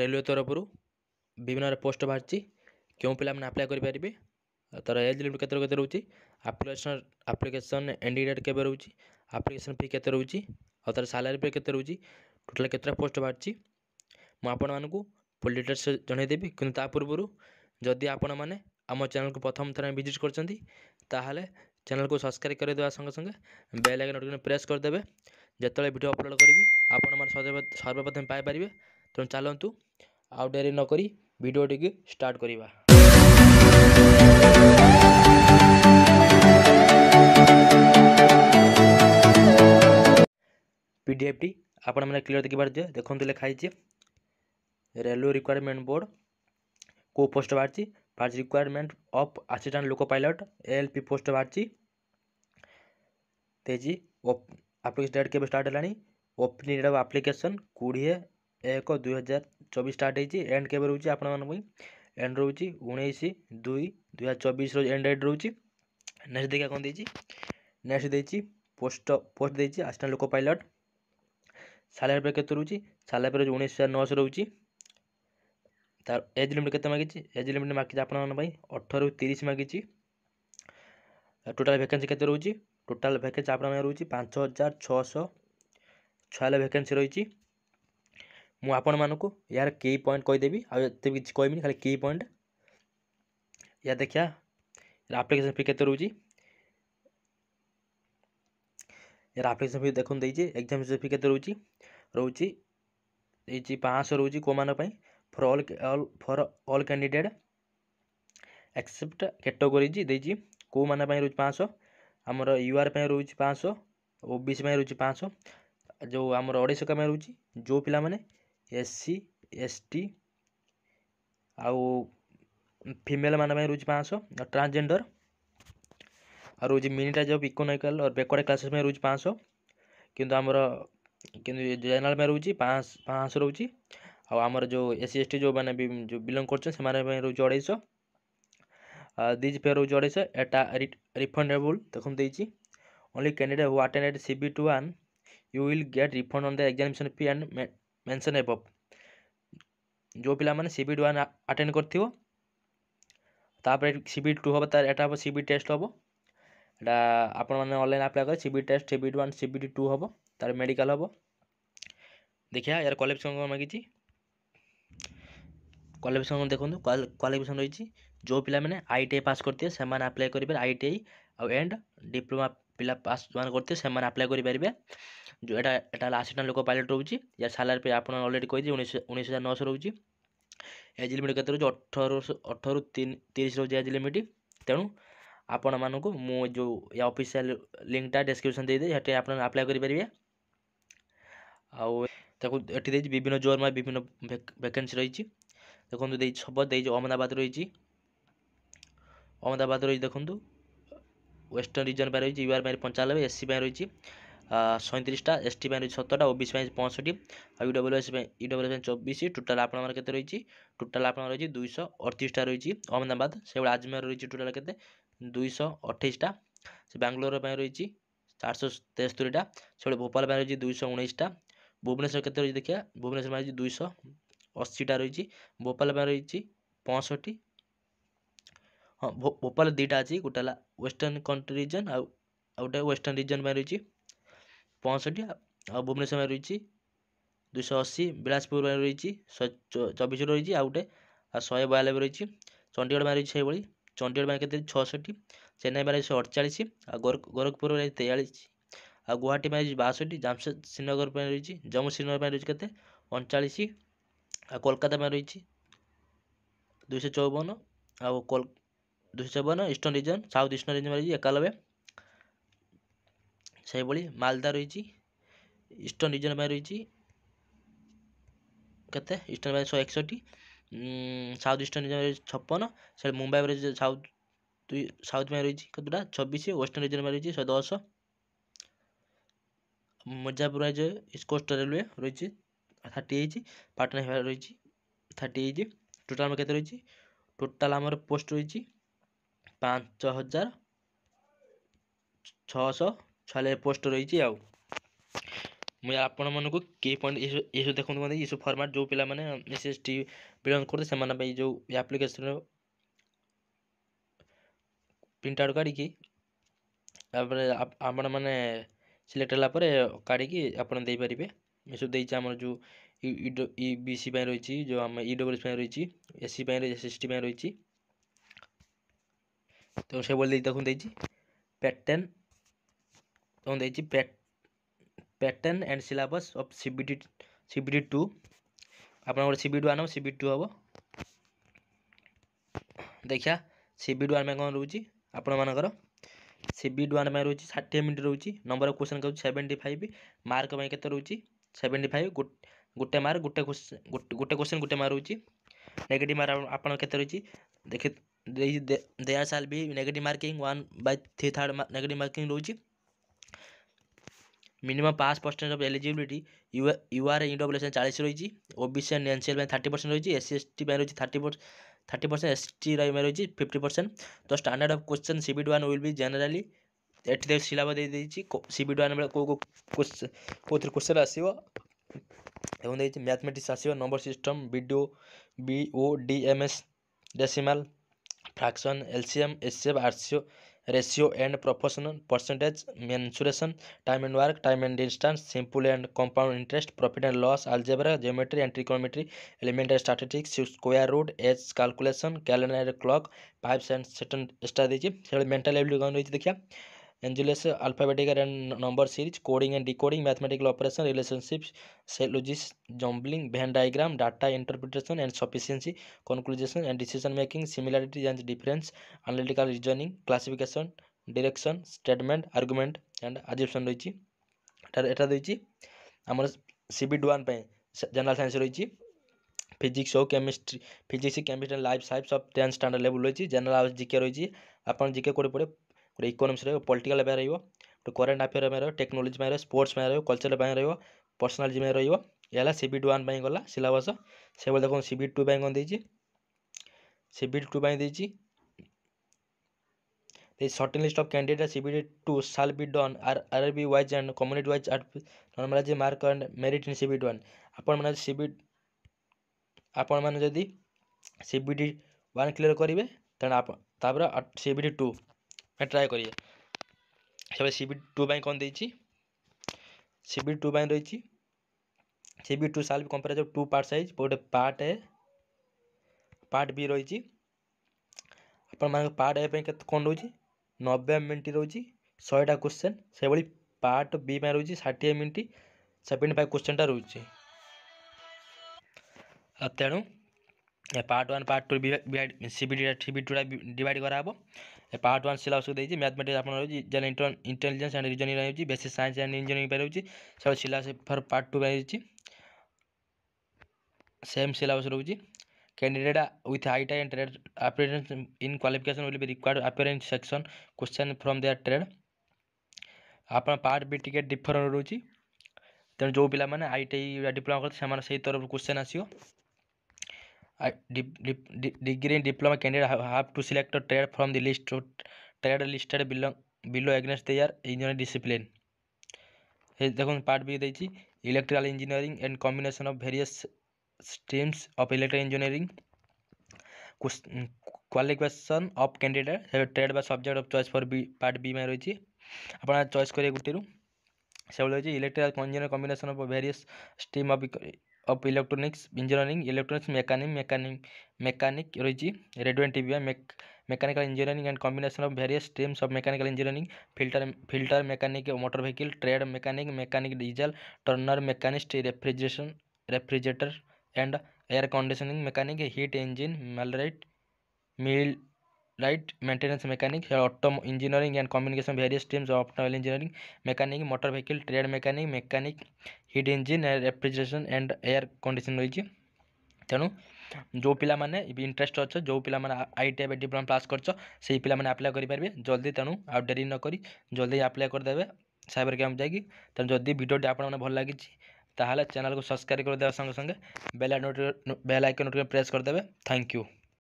railway ତରଫରୁ ବିଭିନ୍ନ post ବାହାରିଛି କେଉଁ ପିଲାମାନେ ଆପ୍ଲାଏ କରିପାରିବେ ତା'ର ଏଜ୍ ଲିମିଟ୍ କେତେ କେତେ ରହୁଛି ଆପ୍ଲିକେସନ୍ ଆପ୍ଲିକେସନ୍ ଏଣ୍ଡିଂ ଡେଟ୍ କେବେ ରହୁଛି ଆପ୍ଲିକେସନ୍ ଫି କେତେ ରହୁଛି ଆଉ ତା'ର ସାଲାରୀ ପେ କେତେ ରହୁଛି ଟୋଟାଲ୍ କେତେଟା ପୋଷ୍ଟ ବାହାରିଛି ମୁଁ ଆପଣମାନଙ୍କୁ ଫୁଲ୍ ଡିଟେଲ୍ସ ଜଣାଇଦେବି କିନ୍ତୁ ତା ପୂର୍ବରୁ ଯଦି ଆପଣମାନେ ଆମ ଚ୍ୟାନେଲ୍କୁ ପ୍ରଥମ ଥର ଭିଜିଟ୍ କରିଛନ୍ତି ତାହେଲେ ଚ୍ୟାନେଲ୍କୁ ସବସ୍କ୍ରାଇବ୍ କରିଦେବା ସଙ୍ଗେ ସଙ୍ଗେ ବେଲ୍ ଆଇକନ୍ ନୋଟିଫିକେସନ୍ ପ୍ରେସ୍ କରିଦେବେ ଯେତେବେଳେ ଭିଡ଼ିଓ ଅପଲୋଡ଼ କରିବି ଆପଣମାନେ ସର୍ବପ୍ରଥମେ ପାଇପାରିବେ ତେଣୁ ଚାଲନ୍ତୁ ଆଉ ଡେରି ନକରି ଭିଡ଼ିଓଟିକୁ ଷ୍ଟାର୍ଟ କରିବା ପିଡ଼ିଏଫ୍ଟି ଆପଣମାନେ କ୍ଲିଅର୍ ଦେଖିପାରୁଥିବେ ଦେଖନ୍ତୁ ଲେଖା ହେଇଛି ରେଲୱେ ରିକ୍ୱାରମେଣ୍ଟ ବୋର୍ଡ଼ କେଉଁ ପୋଷ୍ଟ ବାହାରିଛି ବାହାରିଛି recruitment of assistant loco pilot L P post ବାହାରିଛି ଦେଇଛି ଆପ୍ଲିକେସନ୍ ଡେଟ୍ କେବେ ଷ୍ଟାର୍ଟ ହେଲାଣି ଓପନିଂ ଆପ୍ଲିକେସନ୍ କୋଡ଼ିଏ ଏକ ଦୁଇହଜାର ଚବିଶ ଷ୍ଟାର୍ଟ ହେଇଛି ଏଣ୍ଡ କେବେ ରହୁଛି ଆପଣମାନଙ୍କ ପାଇଁ ଏଣ୍ଡ ରହୁଛି ଉଣେଇଶ ଦୁଇ ଦୁଇହଜାର ଚବିଶର ଏଣ୍ଡ ଡେଟ୍ ରହୁଛି ନେକ୍ସଟ ଦେଖିବା କ'ଣ ଦେଇଛି ନେକ୍ସଟ ଦେଇଛି ପୋଷ୍ଟ ପୋଷ୍ଟ ଦେଇଛି ଆସିନାଲ୍ ଲୋକ ପାଇଲଟ ସାଲାରି ପେ କେତେ ରହୁଛି ସାଲାରି ପେ ଉଣେଇଶ ହଜାର ନଅଶହ ରହୁଛି ତାର ଏଜ୍ ଲିମିଟ୍ କେତେ ମାଗିଛି ଏଜ୍ ଲିମିଟ୍ ମାଗିଛି ଆପଣମାନଙ୍କ ପାଇଁ ଅଠରରୁ ତିରିଶ ମାଗିଛି ଟୋଟାଲ୍ ଭ୍ୟାକେନ୍ସି କେତେ ରହୁଛି ଟୋଟାଲ୍ ଭ୍ୟାକେନ୍ସି ପାଇଁ ରହୁଛି ପାଞ୍ଚ ହଜାର ଛଅଶହ ଛୟାନବେ ଭ୍ୟାକେନ୍ସି ରହିଛି मुझे यार कई पॉइंट कहीदेवी आते किसी कहमी खाली कई पॉइंट या देखा यार आप्लिकेसन फी के रोज यार आप्लिकेसन फी देखे एक्जामेसन फी के रोज रोच पाँच रोज कौ मानी for all for all candidate except category देखिए कौ माना रोज पाँच आमर युआर पर रोज पाँच ओ बी सी रोज पाँच जो आम अढ़ाई सौ रोज जो पिला मैंने ଏସ୍ ସି ଏସ୍ ଟି ଆଉ ଫିମେଲ୍ମାନଙ୍କ ପାଇଁ ରହୁଛି ପାଞ୍ଚଶହ ଆଉ ଟ୍ରାନ୍ସଜେଣ୍ଡର ଆଉ ରହୁଛି minorities of economical backward classes ପାଇଁ ରହୁଛି ପାଞ୍ଚଶହ କିନ୍ତୁ ଆମର କିନ୍ତୁ ଜେନେରାଲ୍ ପାଇଁ ରହୁଛି ପାଞ୍ଚଶହ ରହୁଛି ଆଉ ଆମର ଯେଉଁ ଏସ୍ ସି ଏସ୍ ଟି ଯେଉଁମାନେ ବି ଯେଉଁ ବିଲଙ୍ଗ କରୁଛନ୍ତି ସେମାନଙ୍କ ପାଇଁ ରହୁଛି ଅଢ଼େଇଶହ ଦିଜ୍ ପେ ରହୁଛି ଅଢ଼େଇଶହ ଏଟା ରିଫଣ୍ଡେବୁଲ୍ ଦେଖନ୍ତୁ ଦେଇଛି only candidate who attended C B T one you will get refund on the examination fee and mention above ଯେଉଁ ପିଲାମାନେ ସି ବି ୱାନ୍ ଆଟେଣ୍ଡ କରିଥିବ ତାପରେ ସି ବି ଟୁ ହେବ ତାର ଏଇଟା ହେବ ସି ବି ଟେଷ୍ଟ ହେବ ଏଇଟା ଆପଣମାନେ ଅନଲାଇନ୍ ଆପ୍ଲାଏ କରି C B test C B one C B two ହେବ ତାର ମେଡ଼ିକାଲ ହେବ ଦେଖିବା ଏହାର କ୍ୱାଲିଫିକେସନ୍ କ'ଣ ମାଗିଛି କ୍ୱାଲିଫିକେସନ୍ ଦେଖନ୍ତୁ କ୍ୱାଲିଫିକେସନ୍ ରହିଛି ଯେଉଁ ପିଲାମାନେ ଆଇ ଟି ଆଇ ପାସ୍ କରିଥିବେ ସେମାନେ ଆପ୍ଲାଏ କରିପାରିବେ ଆଇ ଟି ଆଇ ଆଉ ଏଣ୍ଡ ଡିପ୍ଲୋମା ପିଲା ପାସ୍ ଯେଉଁମାନେ କରିଥିବେ ସେମାନେ ଆପ୍ଲାଏ କରିପାରିବେ ଯେଉଁ ଏଇଟା ଏଇଟା ହେଲା ଆସିଷ୍ଟାଣ୍ଟ ଲୋକ ପାଇଲଟ୍ ରହୁଛି ଯାହାର ସାଲାରୀ ପେ ଆପଣ ଅଲରେଡ଼ି କହିଛି ଉଣେଇଶ ଉଣେଇଶ ହଜାର ନଅଶହ ରହୁଛି ଏଜ୍ ଲିମିଟ୍ କେତେ ରହୁଛି ଅଠର ଅଠରରୁ ତିରିଶ ରହୁଛି ଏଜ୍ ଲିମିଟ୍ ତେଣୁ ଆପଣମାନଙ୍କୁ ମୁଁ ଯେଉଁ ଏ ଅଫିସିଆଲ୍ ଲିଙ୍କଟା ଡେସ୍କ୍ରିପସନ୍ ଦେଇଦେବି ସେଠି ଆପଣ ଆପ୍ଲାଏ କରିପାରିବେ ଆଉ ତାକୁ ଏଠି ଦେଇଛି ବିଭିନ୍ନ ଜୋର୍ ବା ବିଭିନ୍ନ ଭେକେନ୍ସି ରହିଛି ଦେଖନ୍ତୁ ଦେଇଛି ସବ ଦେଇଛି ଅହମ୍ମଦାବାଦ ରହିଛି ଅହମ୍ମଦାବାଦ ରହିଛି ଦେଖନ୍ତୁ ওয়েস্টার্ন রিজন ପାଇଁ ରହିଛି ইউআর ପାଇଁ ପଞ୍ଚାନବେ ଏସ୍ସି ପାଇଁ ରହିଛି ସଇଁତିରିଶଟା ଏସ୍ଟି ପାଇଁ ରହିଛି ସତରଟା ଓବିସି ପାଇଁ ପଞ୍ଚଷଠି ଆଉ ଇଡବ୍ଲ୍ୟୁ ଏସ୍ ପାଇଁ ଇଡବ୍ଲ୍ୟୁ ପାଇଁ ଚବିଶ ଟୋଟାଲ୍ ଆପଣଙ୍କର କେତେ ରହିଛି ଟୋଟାଲ୍ ଆପଣଙ୍କର ରହିଛି ଦୁଇଶହ ଅଠତିରିଶଟା ରହିଛି ଅହମ୍ମଦାବାଦ ସେଭଳି ଆଜମେର ରହିଛି ଟୋଟାଲ୍ କେତେ ଦୁଇଶହ ଅଠେଇଶଟା ସେ ବାଙ୍ଗଲୋର ପାଇଁ ରହିଛି ଚାରିଶହ ତେସ୍ତରୀଟା ସେଭଳି ଭୋପାଳ ପାଇଁ ରହିଛି ଦୁଇଶହ ଉଣେଇଶଟା ଭୁବନେଶ୍ୱର କେତେ ରହିଛି ଦେଖିବା ଭୁବନେଶ୍ୱର ପାଇଁ ରହିଛି ଦୁଇଶହ ଅଶୀଟା ରହିଛି ଭୋପାଳ ପାଇଁ ରହିଛି ପଞ୍ଚଷଠି ହଁ ଭୋପାଳ ଦୁଇଟା ଅଛି ଗୋଟେ ହେଲା ୱେଷ୍ଟର୍ଣ୍ଣ କଣ୍ଟ୍ରି ରିଜନ୍ ଆଉ ଆଉ ଗୋଟେ ୱେଷ୍ଟର୍ଣ୍ଣ ରିଜନ୍ ପାଇଁ ରହିଛି ପଞ୍ଚଷଠି ଆଉ ଭୁବନେଶ୍ୱର ପାଇଁ ରହିଛି ଦୁଇଶହ ଅଶୀ ବିଳାସପୁର ପାଇଁ ରହିଛି ଚବିଶ ରହିଛି ଆଉ ଗୋଟେ ଆଉ ଶହେ ବୟାନବେ ରହିଛି ଚଣ୍ଡିଗଡ଼ ପାଇଁ ରହିଛି ସେଇଭଳି ଚଣ୍ଡିଗଡ଼ ପାଇଁ କେତେ ଛଅଷଠି ଚେନ୍ନାଇ ପାଇଁ ରହିଛି ଅଠଚାଳିଶ ଆଉ ଗୋରଖପୁର ରହିଛି ତେୟାଳିଶ ଆଉ ଗୁଆହାଟୀ ପାଇଁ ରହିଛି ବାଷଠି ଜାମସେଦ ଶ୍ରୀନଗର ପାଇଁ ରହିଛି ଜମ୍ମୁ ଶ୍ରୀନଗର ପାଇଁ ରହିଛି କେତେ ଅଣଚାଳିଶ ଆଉ କୋଲକାତା ପାଇଁ ରହିଛି ଦୁଇଶହ ଚଉବନ ଆଉ ଦୁଇଶହ ବନ eastern region south eastern region ରହିଛି ଏକାନବେ ସେହିଭଳି ମାଲଦା ରହିଛି ଇଷ୍ଟର୍ଣ୍ଣ ରିଜନ୍ ପାଇଁ ରହିଛି କେତେ ଇଷ୍ଟର୍ଣ୍ଣ ପାଇଁ ଶହେ ଏକଷଠି ସାଉଥ୍ ଇଷ୍ଟର୍ଣ୍ଣ ରିଜନ୍ ରହିଛି ଛପନ ସେଠି ମୁମ୍ବାଇ ରହିଛି ସାଉଥ୍ ଦୁଇ ସାଉଥ୍ ପାଇଁ ରହିଛି କେତେଟା ଛବିଶ ୱେଷ୍ଟର୍ଣ୍ଣ ରିଜନ୍ ପାଇଁ ରହିଛି ଶହେ ଦଶ ମୁଜାପୁର ରାଜ୍ୟ ଇସ୍କୋଷ୍ଟ ରେଲୱେ ରହିଛି ଥାର୍ଟି ଏଇଟ୍ ପାଟନା ରହିଛି ଥାର୍ଟି ଏଇଟ୍ ଟୋଟାଲ୍ ଆମର କେତେ ରହିଛି ଟୋଟାଲ୍ ଆମର ପୋଷ୍ଟ ରହିଛି ପାଞ୍ଚ ହଜାର ଛଅଶହ ଛୟାନବେ ପୋଷ୍ଟ ରହିଛି ଆଉ ମୁଁ ଆପଣମାନଙ୍କୁ କି ପଏଣ୍ଟ ଏସବୁ ଦେଖନ୍ତୁ ମାନେ ଏସବୁ ଫର୍ମାଟ୍ ଯେଉଁ ପିଲାମାନେ ଏସ୍ ଏସ୍ ଟି ବିଲଙ୍ଗ କରୁଛନ୍ତି ସେମାନଙ୍କ ପାଇଁ ଯେଉଁ ଆପ୍ଲିକେସନ୍ ପ୍ରିଣ୍ଟ ଆଉଟ୍ କାଢ଼ିକି ତାପରେ ଆପଣମାନେ ସିଲେକ୍ଟ ହେଲା ପରେ କାଢ଼ିକି ଆପଣ ଦେଇପାରିବେ ଏସବୁ ଦେଇଛି ଆମର ଯେଉଁ ଇ ବି ସି ପାଇଁ ରହିଛି ଯେଉଁ ଆମ ଇ ଡବ୍ଲୁ ଏସ୍ ପାଇଁ ରହିଛି ଏସ୍ ସି ପାଇଁ ଏସ୍ ଏସ୍ ଟି ପାଇଁ ରହିଛି তখন সে বলে তখন দেখছি প্যাটার্ন তখন দেখছি pat pattern and syllabus of CBT CBT two আপনার গোটে সিবিডি ওয়ান হব সিবিডি টু হব দেখা সিবিডি ওয়ান କ'ଣ ରହୁଛି ଆପଣମାନଙ୍କର ସିବିଡି ୱାନ୍ ପାଇଁ ରହୁଛି ଷାଠିଏ ମିନିଟ୍ ରହୁଛି ନମ୍ବର ଅଫ୍ କ୍ୱେଶ୍ଚନ୍ କହୁଛି ସେଭେଣ୍ଟି ଫାଇଭ୍ ମାର୍କ ପାଇଁ କେତେ ରହୁଛି ସେଭେଣ୍ଟି ଫାଇଭ୍ ଗୋଟେ ମାର୍କ ଗୋଟେ ଗୋଟେ କ୍ୱେଶ୍ଚନ୍ ଗୋଟେ ମାର୍କ ରହୁଛି ନେଗେଟିଭ୍ ମାର୍କ ଆପଣ କେତେ ରହୁଛି ଦେଖି there shall be negative marking 1 by 3 third negative marking roji minimum पाँच percent of eligibility UR EW S चालीस रही OBC and NCL thirty percent रही एससी एस टी रही thirty thirty percent S T रही फिफ्टी परसेंट तो standard of question CBT one will be generally ଏଠି ଦେଖ syllabus ଦେଇଦେଇଛି ସିବିଟି ୱାନ୍ ବେଳେ କେଉଁ କେଉଁ କେଉଁଥିରେ କୋଶ୍ଚେନ୍ ଆସିବ ଏବଂ ଦେଇଛି ମ୍ୟାଥମେଟିକ୍ସ ଆସିବ ନମ୍ବର ସିଷ୍ଟମ୍ ବିଡ଼ିଓ B O D M S decimal fraction LCM HCF आरसीओ ratio and proportion percentage mensuration time and work time and distance simple and compound interest profit and loss algebra geometry and trigonometry element and statistics square root age calculation calendar clock pipes and cistern strategy mental ability कौन रही है देखिए Angeles alphabetical and number series, coding and decoding, mathematical operation, relationships, syllogism, jumbling, Venn diagram, data interpretation and sufficiency, conclusion and decision making, similarity and difference, analytical reasoning, classification, direction, statement, argument and assumption রয়েছে এটা এটা রয়েছে আমার CBT one পাই general science রয়েছে physics হোক chemistry physics chemistry life science সব ten standard level রয়েছে জেনারেল আওয়ার জিকে রয়েছে আপনার জিকে করে পড়ে ଗୋଟେ ଇକୋନୋମିକ୍ସ ରହିବ ପଲିଟିକାଲ୍ ପାଇଁ ରହିବ ଗୋଟେ କରେଣ୍ଟ ଆଫେୟାର୍ ପାଇଁ ରହିବ ଟେକ୍ନୋଲୋଜି ପାଇଁ ରହିବ ସ୍ପୋର୍ଟ୍ସ ପାଇଁ ରହିବ କଲଚର୍ ପାଇଁ ରହିବ ପର୍ସନାଲିଟି ପାଇଁ ରହିବ ଏହା ହେଲା ସିବିଟ୍ ୱାନ୍ ପାଇଁ ଗଲା ସିଲାବସ୍ ସେଭଳି ଦେଖନ୍ତୁ ବି ଟୁ ପାଇଁ କ'ଣ ଦେଇଛି ସିବିଟ୍ ଟୁ ପାଇଁ ଦେଇଛି The shortened list of candidates CBD 2 shall be done are RRB wise mark and merit in C B and one ଆପଣମାନେ ସି 1 ଆପଣମାନେ ଯଦି ସି ବି মানে ୱାନ୍ সিবিডি 1 ତେଣୁ ତାପରେ ସି ବି সিবিডি 2 ট্রাই করিয়ে সেভাবে সিবি টু পাই କ'ଣ ଦେଇଛି সিবি টু পাই ରହିଛି সিবি টু সাল কম্পারিজ টু পার্ট সাইজ গোটে পার্ট ଏ পার্ট ବି ରହିଛି ଆପଣମାନଙ୍କ ପାର୍ଟ ଏ ପାଇଁ କେତେ କ'ଣ ରହୁଛି ନବେ ମିନିଟ୍ ରହୁଛି ଶହେଟା କୋଶ୍ଚେନ୍ ସେଭଳି ପାର୍ଟ ବି ପାଇଁ ରହୁଛି ଷାଠିଏ ମିନିଟ୍ ସେଭେଣ୍ଟି ଫାଇଭ୍ କୋଶ୍ଚେନ୍ଟା ରହୁଛି ତେଣୁ part one part two CB CB ଟୁଟା ଡିଭାଇଡ଼ କରାହେବ पार्ट वन सिलेबस को देती मैथमेटिक्स आप जेनरल इंटेलिजेन्स एंड रिजनिंग रही बेसिक सैंस एंड इंजीनियरिंग रही सब सिलेबस फर पार्ट टू रही सेम सिलेबस रही candidate with height and trade appearance in qualification will be required appearance section question from their trade आप part भी टी different रोचे तेनाली जो पाने आई टी डिप्लोमा करते तरफ क्वेश्चन आसो degree in diploma candidate have to select a trade from the list of trade listed below below against their engineering discipline দেখুন পার্ট বি দিয়েছি electrical engineering and combination of various streams of electrical engineering qualification of candidate trade বা subject of choice for B part B মানে রয়েছে আপনারা choice করে গোটিরু সেগুলো হচ্ছে electrical engineer combination of various stream of of electronics engineering electronics mechanic mechanic mechanic रही radio and TV mechanical engineering and combination of various streams of mechanical engineering filter filter mechanic motor vehicle trade mechanic mechanic diesel turner machinist refrigeration refrigerator and air conditioning mechanic heat engine millwright millwright maintenance mechanic auto engineering and communication various streams of automobile engineering mechanic motor vehicle trade mechanic mechanic heat engine refrigeration and air condition रही तेणु जो पाने interest अच्छे जो पे I T I diploma pass कर पाने apply करेंगे जल्दी तेणु आउ डेरी नक जल्दी आप्लाय करदे सबर कैंप जाकि तेनाली भिडियो आपने भल लगी चैनल को सब्सक्राइब कर दे संगे संगे बेल नोट बेल आइकन नोट प्रेस करदे थैंक यू